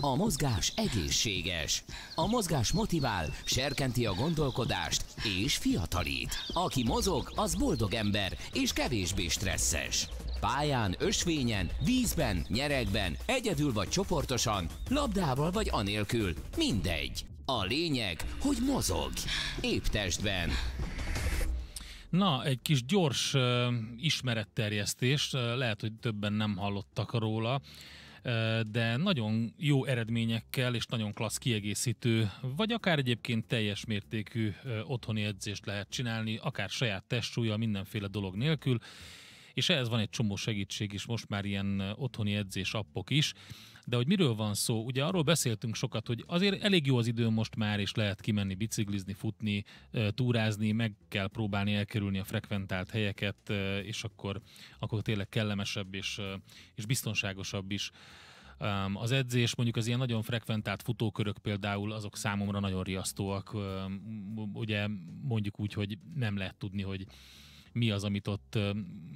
A mozgás egészséges. A mozgás motivál, serkenti a gondolkodást és fiatalít. Aki mozog, az boldog ember és kevésbé stresszes. Pályán, ösvényen, vízben, nyeregben, egyedül vagy csoportosan, labdával vagy anélkül, mindegy. A lényeg, hogy mozog. Épp testben. Na, egy kis gyors uh, ismeretterjesztés, uh, lehet, hogy többen nem hallottak róla de nagyon jó eredményekkel és nagyon klassz kiegészítő, vagy akár egyébként teljes mértékű otthoni edzést lehet csinálni, akár saját testsúlya, mindenféle dolog nélkül, és ehhez van egy csomó segítség is, most már ilyen otthoni edzés appok is, de hogy miről van szó? Ugye arról beszéltünk sokat, hogy azért elég jó az idő most már, és lehet kimenni biciklizni, futni, túrázni, meg kell próbálni elkerülni a frekventált helyeket, és akkor, akkor tényleg kellemesebb és, és biztonságosabb is. Az edzés, mondjuk az ilyen nagyon frekventált futókörök például, azok számomra nagyon riasztóak. Ugye mondjuk úgy, hogy nem lehet tudni, hogy mi az, amit ott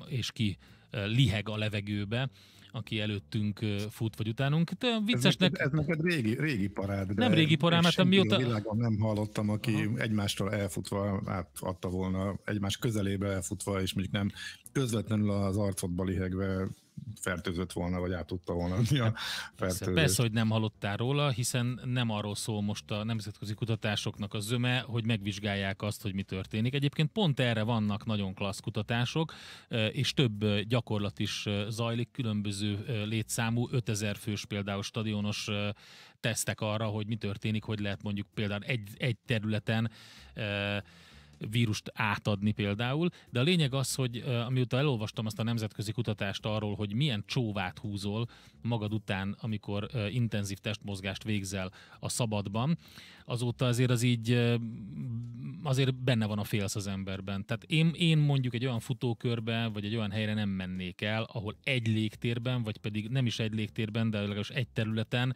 és ki liheg a levegőbe, aki előttünk fut, vagy utánunk. Te viccesnek... Ez, neked régi, régi parád. Nem régi parád, mert mióta... A világon nem hallottam, aki Aha. egymástól elfutva átadta volna, egymás közelébe elfutva, és mondjuk nem közvetlenül az arcodba lihegve fertőzött volna, vagy át tudta volna adni a fertőzést. Persze, hogy nem hallottál róla, hiszen nem arról szól most a nemzetközi kutatásoknak a zöme, hogy megvizsgálják azt, hogy mi történik. Egyébként pont erre vannak nagyon klassz kutatások, eh, és több eh, gyakorlat is eh, zajlik, különböző létszámú, 5000 fős például stadionos tesztek arra, hogy mi történik, hogy lehet mondjuk például egy, egy területen vírust átadni például, de a lényeg az, hogy amióta elolvastam azt a nemzetközi kutatást arról, hogy milyen csóvát húzol magad után, amikor intenzív testmozgást végzel a szabadban, azóta azért az így azért benne van a félsz az emberben. Tehát én, én mondjuk egy olyan futókörbe, vagy egy olyan helyre nem mennék el, ahol egy légtérben, vagy pedig nem is egy légtérben, de legalábbis egy területen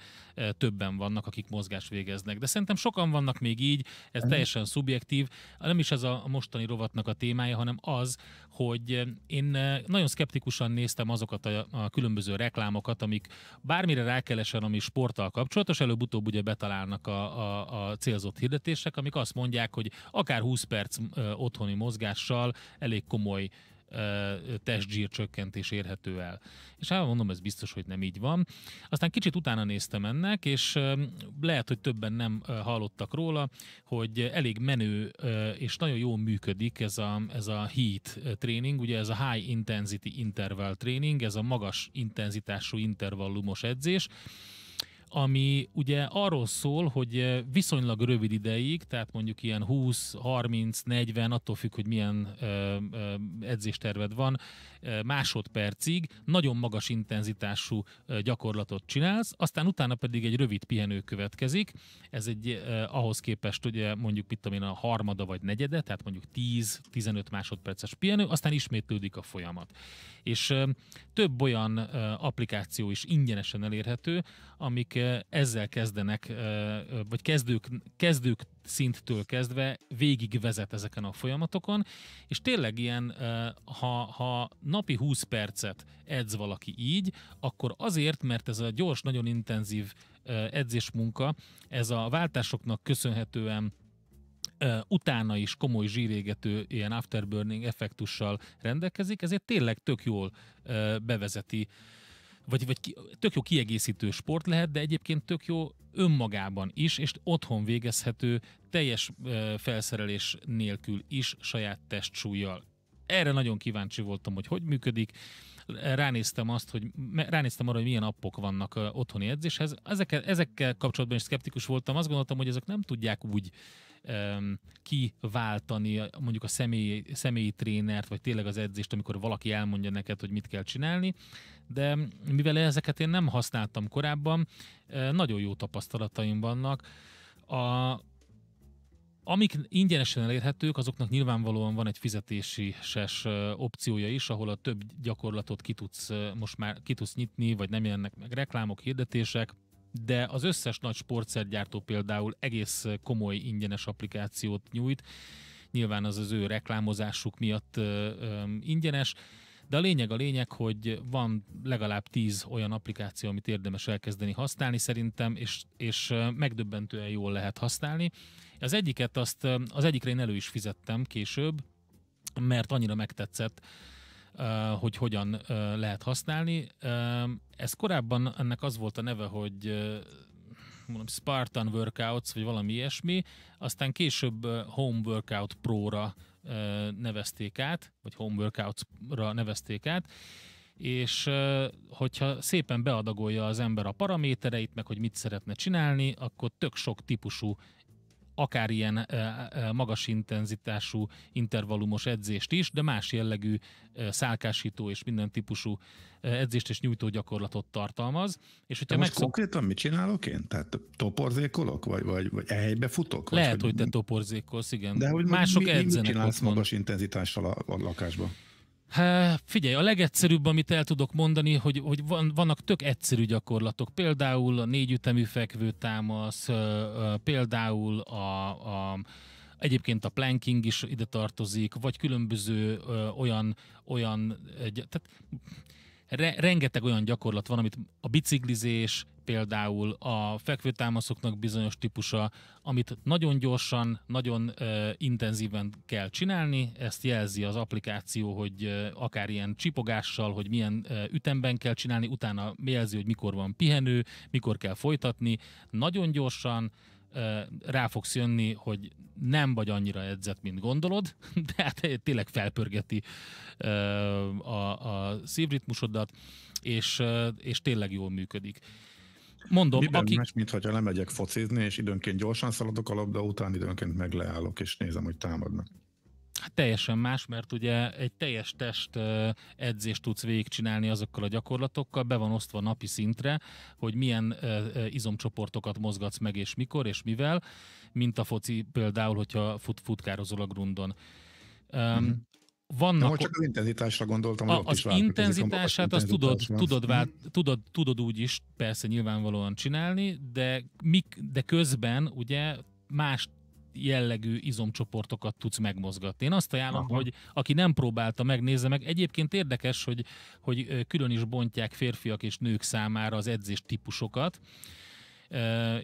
többen vannak, akik mozgást végeznek. De szerintem sokan vannak még így, ez mhm. teljesen szubjektív. Nem is ez a mostani rovatnak a témája, hanem az, hogy eh, én eh, nagyon szkeptikusan néztem azokat a, a különböző reklámokat, amik bármire rákelesen, ami sporttal kapcsolatos, előbb-utóbb ugye betalálnak a, a, a célzott hirdetések, amik azt mondják, hogy akár 20 perc eh, otthoni mozgással elég komoly testzsír csökkentés érhető el. És elmondom, hát ez biztos, hogy nem így van. Aztán kicsit utána néztem ennek, és lehet, hogy többen nem hallottak róla, hogy elég menő és nagyon jól működik ez a, ez a HEAT tréning, ugye ez a High Intensity Interval Training, ez a magas intenzitású intervallumos edzés, ami ugye arról szól, hogy eh, viszonylag rövid ideig, tehát mondjuk ilyen 20, 30, 40, attól függ, hogy milyen eh, eh, edzésterved van, másodpercig nagyon magas intenzitású gyakorlatot csinálsz, aztán utána pedig egy rövid pihenő következik. Ez egy ahhoz képest ugye mondjuk mit tudom én a harmada vagy negyede, tehát mondjuk 10-15 másodperces pihenő, aztán ismétlődik a folyamat. És több olyan applikáció is ingyenesen elérhető, amik ezzel kezdenek, vagy kezdők, kezdők szinttől kezdve végig vezet ezeken a folyamatokon, és tényleg ilyen, ha, ha napi 20 percet edz valaki így, akkor azért, mert ez a gyors, nagyon intenzív edzésmunka, ez a váltásoknak köszönhetően utána is komoly zsírégető ilyen afterburning effektussal rendelkezik, ezért tényleg tök jól bevezeti vagy, vagy ki, tök jó kiegészítő sport lehet, de egyébként tök jó önmagában is, és otthon végezhető teljes felszerelés nélkül is saját testsúlyjal. Erre nagyon kíváncsi voltam, hogy hogy működik. Ránéztem azt, hogy ránéztem arra, hogy milyen appok vannak otthoni edzéshez. Ezekkel, ezekkel kapcsolatban is szkeptikus voltam. Azt gondoltam, hogy ezek nem tudják úgy um, kiváltani mondjuk a személyi, személyi trénert, vagy tényleg az edzést, amikor valaki elmondja neked, hogy mit kell csinálni, de mivel ezeket én nem használtam korábban, e, nagyon jó tapasztalataim vannak. A, amik ingyenesen elérhetők, azoknak nyilvánvalóan van egy fizetéses e, opciója is, ahol a több gyakorlatot ki tudsz e, most már ki tudsz nyitni, vagy nem jelennek meg reklámok, hirdetések, de az összes nagy sportszergyártó például egész komoly ingyenes applikációt nyújt, nyilván az az ő reklámozásuk miatt ö, ö, ingyenes, de a lényeg a lényeg, hogy van legalább tíz olyan applikáció, amit érdemes elkezdeni használni szerintem, és, és megdöbbentően jól lehet használni. Az egyiket azt, az egyikre én elő is fizettem később, mert annyira megtetszett, hogy hogyan lehet használni. Ez korábban ennek az volt a neve, hogy mondom, Spartan Workouts, vagy valami ilyesmi, aztán később Home Workout Pro-ra nevezték át, vagy Home Workouts-ra nevezték át, és hogyha szépen beadagolja az ember a paramétereit, meg hogy mit szeretne csinálni, akkor tök sok típusú akár ilyen magas intenzitású intervallumos edzést is, de más jellegű szálkásító és minden típusú edzést és nyújtó gyakorlatot tartalmaz. És hogyha megszok... konkrétan mit csinálok én? Tehát toporzékolok, vagy, vagy, vagy helybe futok? Lehet, vagy, hogy te toporzékolsz, igen. De hogy mások mi, edzenek. Mit csinálsz magas intenzitással a, a lakásban? Há, figyelj, a legegyszerűbb, amit el tudok mondani, hogy, hogy van, vannak tök egyszerű gyakorlatok. Például a négyütemű fekvő támasz, például a, a Egyébként a planking is ide tartozik, vagy különböző ö, olyan, olyan, egy, tehát re- rengeteg olyan gyakorlat van, amit a biciklizés, például a fekvőtámaszoknak bizonyos típusa, amit nagyon gyorsan, nagyon ö, intenzíven kell csinálni, ezt jelzi az applikáció, hogy ö, akár ilyen csipogással, hogy milyen ö, ütemben kell csinálni, utána jelzi, hogy mikor van pihenő, mikor kell folytatni, nagyon gyorsan, rá fogsz jönni, hogy nem vagy annyira edzett, mint gondolod, de hát tényleg felpörgeti a, a szívritmusodat, és, és tényleg jól működik. Mondom, Miben aki... más, mint hogyha lemegyek focizni, és időnként gyorsan szaladok a labda után, időnként megleállok, és nézem, hogy támadnak. Hát teljesen más, mert ugye egy teljes test edzést tudsz végigcsinálni azokkal a gyakorlatokkal, be van osztva napi szintre, hogy milyen izomcsoportokat mozgatsz meg és mikor és mivel, mint a foci például, hogyha fut, futkározol a grundon. Mm-hmm. Vannak... De csak az intenzitásra gondoltam, a, az, az intenzitását azt tudod, tudod, mhm. vált, tudod, tudod úgy is persze nyilvánvalóan csinálni, de, mik, de közben ugye más jellegű izomcsoportokat tudsz megmozgatni. Én azt ajánlom, Aha. hogy aki nem próbálta, megnézze meg. Egyébként érdekes, hogy, hogy külön is bontják férfiak és nők számára az edzés típusokat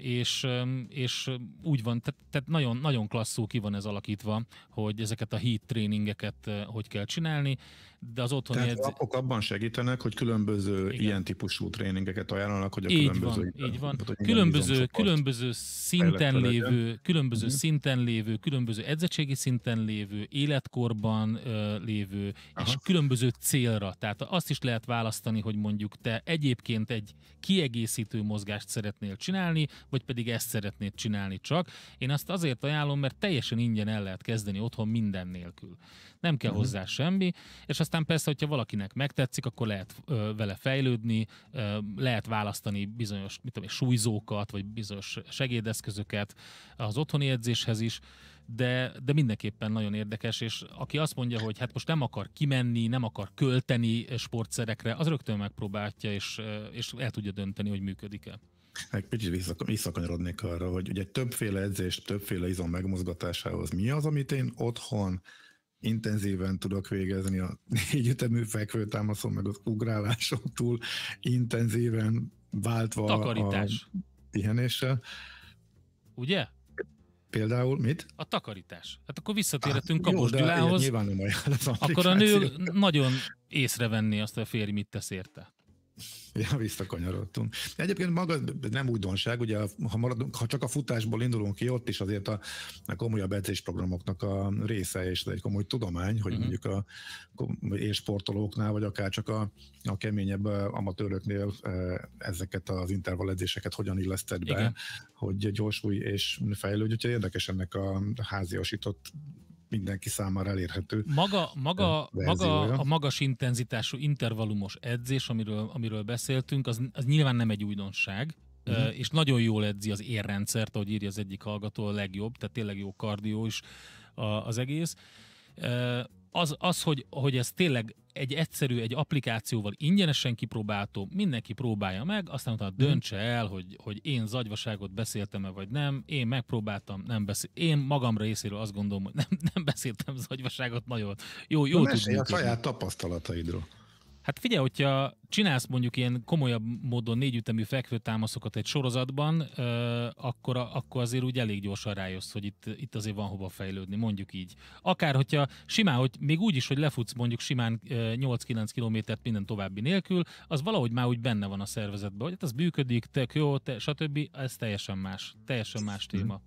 és, és úgy van, tehát, tehát nagyon, nagyon klasszú ki van ez alakítva, hogy ezeket a heat tréningeket hogy kell csinálni de az otthoni Tehát edzés... akkor abban segítenek, hogy különböző Igen. ilyen típusú tréningeket ajánlanak, hogy a így különböző... Van, így van. Hogy különböző, különböző szinten lévő, mhm. különböző uh-huh. szinten lévő, különböző edzettségi szinten lévő, életkorban uh, lévő, Aha. és különböző célra. Tehát azt is lehet választani, hogy mondjuk te egyébként egy kiegészítő mozgást szeretnél csinálni, vagy pedig ezt szeretnéd csinálni csak. Én azt azért ajánlom, mert teljesen ingyen el lehet kezdeni otthon minden nélkül. Nem kell uh-huh. hozzá semmi, és azt aztán persze, hogyha valakinek megtetszik, akkor lehet ö, vele fejlődni, ö, lehet választani bizonyos mit tudom, súlyzókat, vagy bizonyos segédeszközöket az otthoni edzéshez is, de, de mindenképpen nagyon érdekes, és aki azt mondja, hogy hát most nem akar kimenni, nem akar költeni sportszerekre, az rögtön megpróbálja, és, és el tudja dönteni, hogy működik-e. Egy kicsit visszakanyarodnék arra, hogy ugye többféle edzés, többféle izom megmozgatásához mi az, amit én otthon intenzíven tudok végezni a négy ütemű fekvő támaszon, meg az ugráláson túl, intenzíven váltva Takarítás. a pihenéssel. Ugye? Például mit? A takarítás. Hát akkor visszatérhetünk a Kapos Gyulához. Nyilván nem Akkor a nő nagyon észrevenni azt, hogy a férj mit tesz érte. Ja, visszakanyarodtunk. Egyébként maga nem újdonság, ugye ha, maradunk, ha csak a futásból indulunk ki, ott is azért a, a komolyabb edzésprogramoknak a része, és ez egy komoly tudomány, hogy uh-huh. mondjuk a élsportolóknál, vagy akár csak a, a keményebb amatőröknél ezeket az intervall edzéseket hogyan illeszted be, Igen. hogy gyorsulj és fejlődj, úgyhogy érdekes ennek a háziasított mindenki számára elérhető. Maga, maga, maga a magas intenzitású intervallumos edzés, amiről, amiről beszéltünk, az, az nyilván nem egy újdonság, Uh-huh. és nagyon jól edzi az érrendszert, ahogy írja az egyik hallgató, a legjobb, tehát tényleg jó kardió is az egész. Az, az hogy, hogy ez tényleg egy egyszerű, egy applikációval ingyenesen kipróbáltó, mindenki próbálja meg, aztán utána mhm. döntse el, hogy, hogy én zagyvaságot beszéltem-e vagy nem, én megpróbáltam, nem beszél. Én magam részéről azt gondolom, hogy nem, nem beszéltem zagyvaságot nagyon. Jó, jó Na, a saját tapasztalataidról. Hát figyelj, hogyha csinálsz mondjuk ilyen komolyabb módon négyütemű fekvőtámaszokat egy sorozatban, akkor, akkor azért úgy elég gyorsan rájössz, hogy itt, itt azért van hova fejlődni, mondjuk így. Akár, hogyha simán, hogy még úgy is, hogy lefutsz mondjuk simán 8-9 kilométert minden további nélkül, az valahogy már úgy benne van a szervezetben, hogy hát az működik, tök jó, te, stb. Ez teljesen más, teljesen más téma.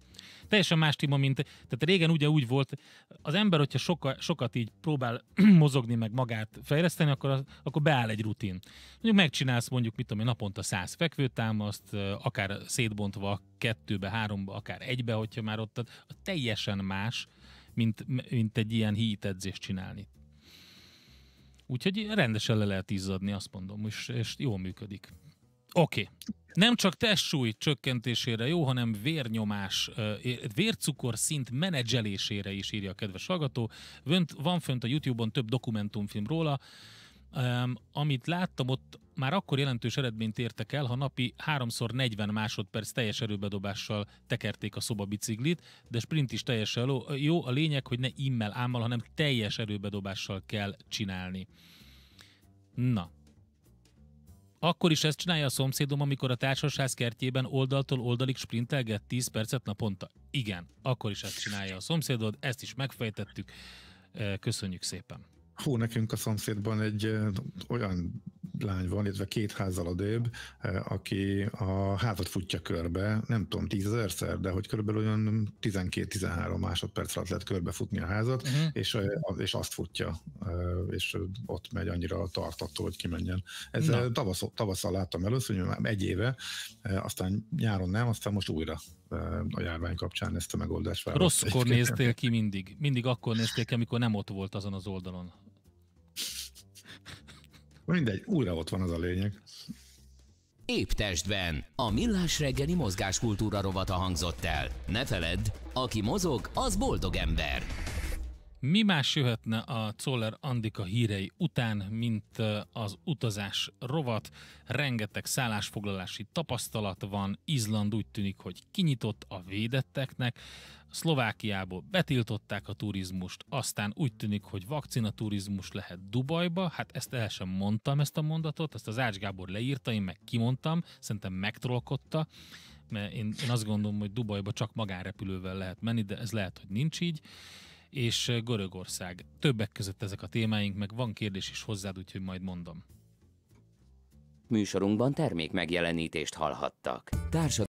Teljesen más téma, mint, tehát régen ugye úgy volt, az ember, hogyha soka, sokat így próbál mozogni, meg magát fejleszteni, akkor, akkor beáll egy rutin mondjuk megcsinálsz mondjuk, mit tudom én, naponta száz fekvőtámaszt, akár szétbontva kettőbe, háromba, akár egybe, hogyha már ott, a teljesen más, mint, mint egy ilyen hítedzést csinálni. Úgyhogy rendesen le lehet izzadni, azt mondom, és, és jól működik. Oké. Okay. Nem csak testsúly csökkentésére jó, hanem vérnyomás, vércukor szint menedzselésére is írja a kedves hallgató. Van fönt a YouTube-on több dokumentumfilm róla, Um, amit láttam, ott már akkor jelentős eredményt értek el, ha napi 3x40 másodperc teljes erőbedobással tekerték a szobabiciklit, de sprint is teljesen jó. A lényeg, hogy ne immel ámmal, hanem teljes erőbedobással kell csinálni. Na, akkor is ezt csinálja a szomszédom, amikor a társasház kertjében oldaltól oldalig sprintelget 10 percet naponta. Igen, akkor is ezt csinálja a szomszédod, ezt is megfejtettük. Köszönjük szépen! Hú, nekünk a szomszédban egy olyan lány van, illetve két házzal dőbb, aki a házat futja körbe, nem tudom, tízezerszer, de hogy körülbelül olyan 12-13 másodperc alatt lehet körbefutni a házat, uh-huh. és, és azt futja, és ott megy annyira tartató, hogy kimenjen. Ez tavasz, tavasszal láttam először, hogy már egy éve, aztán nyáron nem, aztán most újra a járvány kapcsán ezt a megoldást választ. Rosszkor néztél ki mindig. Mindig akkor ki, amikor nem ott volt azon az oldalon Mindegy, újra ott van az a lényeg. Épp testben. A millás reggeli mozgáskultúra rovata hangzott el. Ne feledd, aki mozog, az boldog ember. Mi más jöhetne a Czoller Andika hírei után, mint az utazás rovat? Rengeteg szállásfoglalási tapasztalat van, Izland úgy tűnik, hogy kinyitott a védetteknek, Szlovákiából betiltották a turizmust, aztán úgy tűnik, hogy vakcinaturizmus lehet Dubajba, hát ezt el sem mondtam, ezt a mondatot, ezt az Ács Gábor leírta, én meg kimondtam, szerintem megtrolkodta, mert én, én azt gondolom, hogy Dubajba csak magánrepülővel lehet menni, de ez lehet, hogy nincs így és Görögország. Többek között ezek a témáink, meg van kérdés is hozzád, úgyhogy majd mondom. Műsorunkban termék megjelenítést hallhattak. Társadalmi